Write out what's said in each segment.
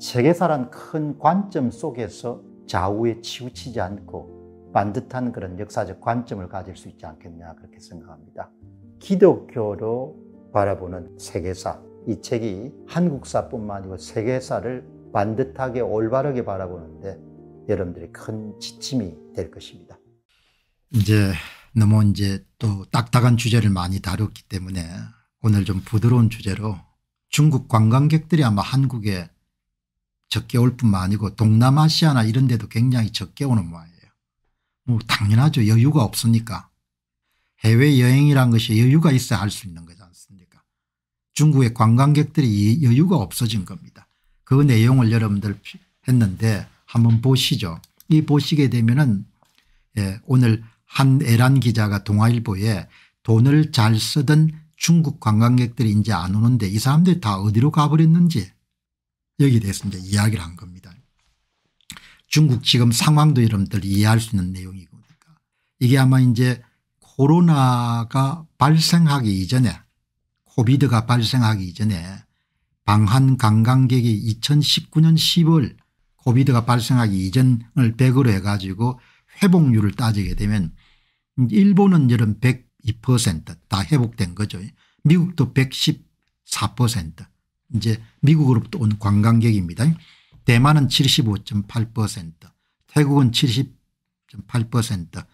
세계사란 큰 관점 속에서 좌우에 치우치지 않고 반듯한 그런 역사적 관점을 가질 수 있지 않겠냐 그렇게 생각합니다. 기독교로 바라보는 세계사 이 책이 한국사뿐만 아니고 세계사를 반듯하게 올바르게 바라보는데 여러분들이 큰 지침이 될 것입니다. 이제 너무 이제 또 딱딱한 주제를 많이 다뤘기 때문에 오늘 좀 부드러운 주제로 중국 관광객들이 아마 한국에 적게 올 뿐만 아니고 동남아시아나 이런 데도 굉장히 적게 오는 모양이에요. 뭐 당연하죠. 여유가 없으니까. 해외여행이란 것이 여유가 있어야 할 수 있는 거지 않습니까 중국의 관광객들이 여유가 없어진 겁니다. 그 내용을 여러분들 했는데 한번 보시죠. 이 보시게 되면 은 예, 오늘 한애란 기자가 동아일보에 돈을 잘 쓰던 중국 관광객들이 이제 안 오는데 이 사람들이 다 어디로 가버렸는지 여기에 대해서 이제 이야기를 한 겁니다. 중국 지금 상황도 여러분들 이해할 수 있는 내용이거든요. 그러니까 이게 아마 이제 코로나가 발생하기 이전에 코비드가 발생하기 이전에 방한 관광객이 2019년 10월 코비드가 발생하기 이전을 100으로 해가지고 회복률을 따지게 되면 일본은 여름 102%다 회복된 거죠. 미국도 114% 이제 미국으로부터 온 관광객입니다. 대만은 75.8% 태국은 70.8%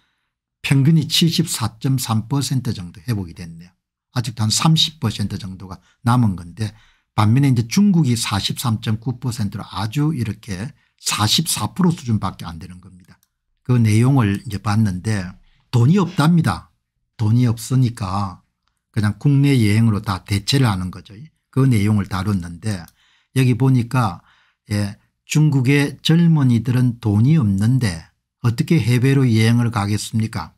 평균이 74.3% 정도 회복이 됐네요. 아직도 한 30% 정도가 남은 건데 반면에 이제 중국이 43.9%로 아주 이렇게 44% 수준밖에 안 되는 겁니다. 그 내용을 이제 봤는데 돈이 없답니다. 돈이 없으니까 그냥 국내 여행으로 다 대체를 하는 거죠. 그 내용을 다뤘는데 여기 보니까 예, 중국의 젊은이들은 돈이 없는데 어떻게 해외로 여행을 가겠습니까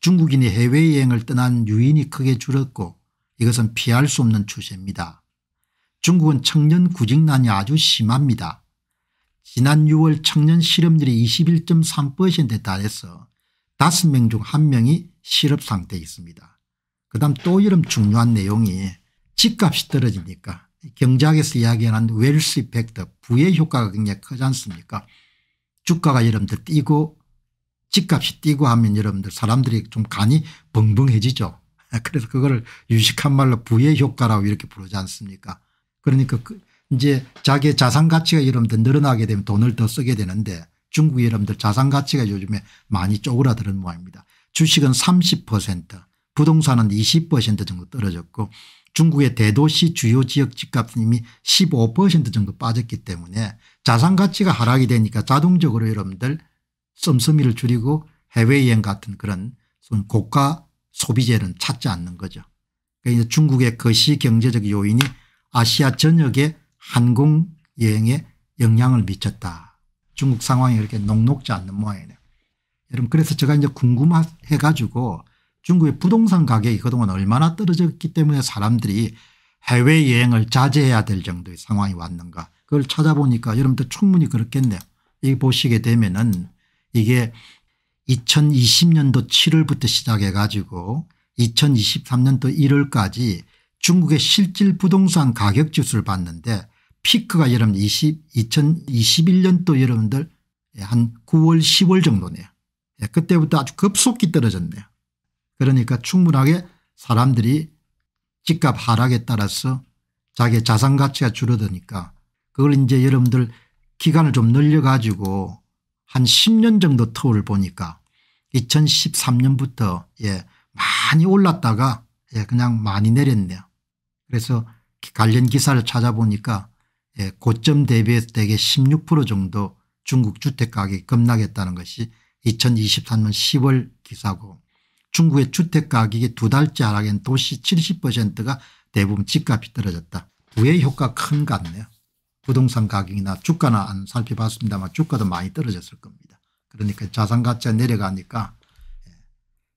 중국인이 해외여행을 떠난 유인이 크게 줄었고 이것은 피할 수 없는 추세입니다. 중국은 청년 구직난이 아주 심합니다. 지난 6월 청년 실업률이 21.3%에 달해서 5명 중 1명이 실업 상태에 있습니다. 그 다음 또 이런 중요한 내용이 집값이 떨어지니까 경제학에서 이야기하는 웰스 이펙트 부의 효과가 굉장히 크지 않습니까 주가가 여러분들 뛰고 집값이 뛰고 하면 여러분들 사람들이 좀 간이 벙벙해지죠. 그래서 그걸 유식한 말로 부의 효과라고 이렇게 부르지 않습니까 그러니까 그 이제 자기의 자산 가치가 여러분들 늘어나게 되면 돈을 더 쓰게 되는데 중국 여러분들 자산 가치가 요즘에 많이 쪼그라드는 모양입니다. 주식은 30% 부동산은 20% 정도 떨어졌고 중국의 대도시 주요 지역 집값은 이미 15% 정도 빠졌기 때문에 자산가치가 하락이 되니까 자동적으로 여러분들 씀씀이를 줄이고 해외여행 같은 그런 고가 소비재는 찾지 않는 거죠. 그러니까 중국의 거시 경제적 요인이 아시아 전역의 항공 여행에 영향을 미쳤다. 중국 상황이 그렇게 녹록지 않는 모양이네요. 여러분 그래서 제가 이제 궁금해 가지고 중국의 부동산 가격이 그동안 얼마나 떨어졌기 때문에 사람들이 해외여행을 자제해야 될 정도의 상황이 왔는가 그걸 찾아보니까 여러분들 충분히 그렇겠네요. 이 보시게 되면 은 이게 2020년도 7월부터 시작해 가지고 2023년도 1월까지 중국의 실질 부동산 가격 지수를 봤는데 피크가 여러분 20, 2021년도 여러분들 한 9월 10월 정도네요. 예, 그때부터 아주 급속히 떨어졌네요. 그러니까 충분하게 사람들이 집값 하락에 따라서 자기 자산 가치가 줄어드니까 그걸 이제 여러분들 기간을 좀 늘려가지고 한 10년 정도 터울 보니까 2013년부터 예 많이 올랐다가 예 그냥 많이 내렸네요. 그래서 관련 기사를 찾아보니까 예 고점 대비해서 대개 16% 정도 중국 주택가격이 급락했다는 것이 2023년 10월 기사고 중국의 주택가격이 두 달째 하락한 도시 70%가 대부분 집값이 떨어졌다. 부의 효과 큰것 같네요. 부동산 가격이나 주가나 안 살펴봤습니다만 주가도 많이 떨어졌을 겁니다. 그러니까 자산가치가 내려가니까 예.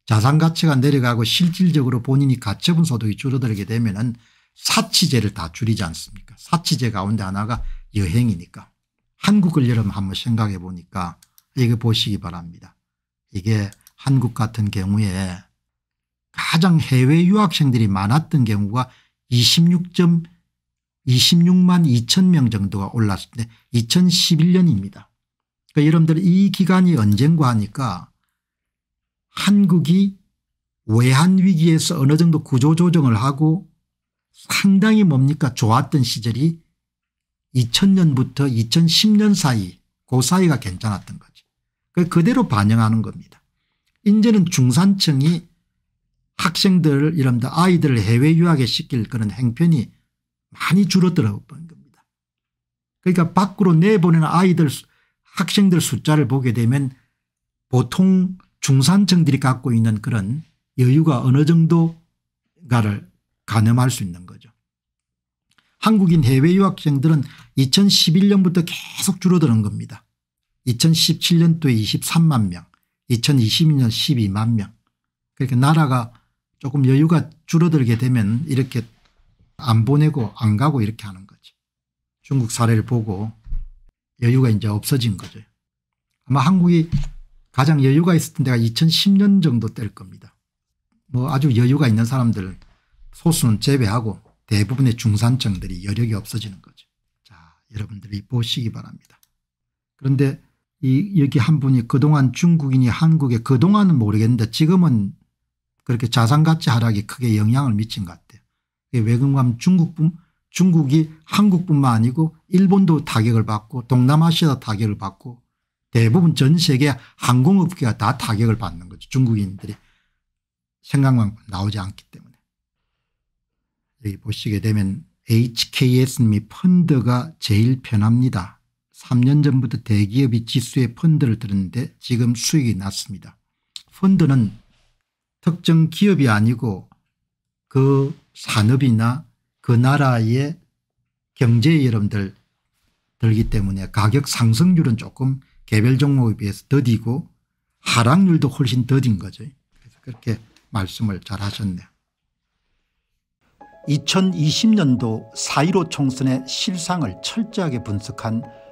자산가치가 내려가고 실질적으로 본인이 가처분 소득이 줄어들게 되면 은 사치제를 다 줄이지 않습니까 사치제 가운데 하나가 여행이니까 한국을 여러분 한번 생각해 보니까 이거 보시기 바랍니다. 이게 한국 같은 경우에 가장 해외 유학생들이 많았던 경우가 2 6 26만 2천 명 정도가 올랐는데 2011년입니다. 그러니까 여러분들 이 기간이 언젠가 하니까 한국이 외환위기에서 어느 정도 구조조정을 하고 상당히 뭡니까 좋았던 시절이 2000년부터 2010년 사이 그 사이가 괜찮았던 거죠. 그 그대로 반영하는 겁니다. 이제는 중산층이 학생들이랍다 아이들을 해외 유학에 시킬 그런 행편이 많이 줄어들어 본 겁니다. 그러니까 밖으로 내보내는 아이들 학생들 숫자를 보게 되면 보통 중산층들이 갖고 있는 그런 여유가 어느 정도가를 가늠할 수 있는 거죠. 한국인 해외 유학생들은 2011년부터 계속 줄어드는 겁니다. 2017년도에 23만 명 2020년 12만 명. 그러니까 나라가 조금 여유가 줄어들게 되면 이렇게 안 보내고 안 가고 이렇게 하는 거지. 중국 사례를 보고 여유가 이제 없어진 거죠. 아마 한국이 가장 여유가 있었던 데가 2010년 정도 때 겁니다. 뭐 아주 여유가 있는 사람들 소수는 제외하고 대부분의 중산층들이 여력이 없어지는 거죠. 자, 여러분들이 보시기 바랍니다. 그런데 이 여기 한 분이 그동안 중국인이 한국에 그동안은 모르겠는데 지금은 그렇게 자산 가치 하락이 크게 영향을 미친 것 같아요. 외금감 중국뿐 중국이 한국뿐만 아니고 일본도 타격을 받고 동남아시아도 타격을 받고 대부분 전 세계 항공업계가 다 타격을 받는 거죠. 중국인들이 생각만 나오지 않기 때문에. 여기 보시게 되면 HKS 및 펀드가 제일 편합니다. 3년 전부터 대기업이 지수의 펀드를 들었는데 지금 수익이 났습니다. 펀드는 특정 기업이 아니고 그 산업이나 그 나라의 경제에 여러분들 들기 때문에 가격 상승률은 조금 개별 종목에 비해서 더디고 하락률도 훨씬 더딘 거죠. 그래서 그렇게 말씀을 잘 하셨네요. 2020년도 4.15 총선의 실상을 철저하게 분석한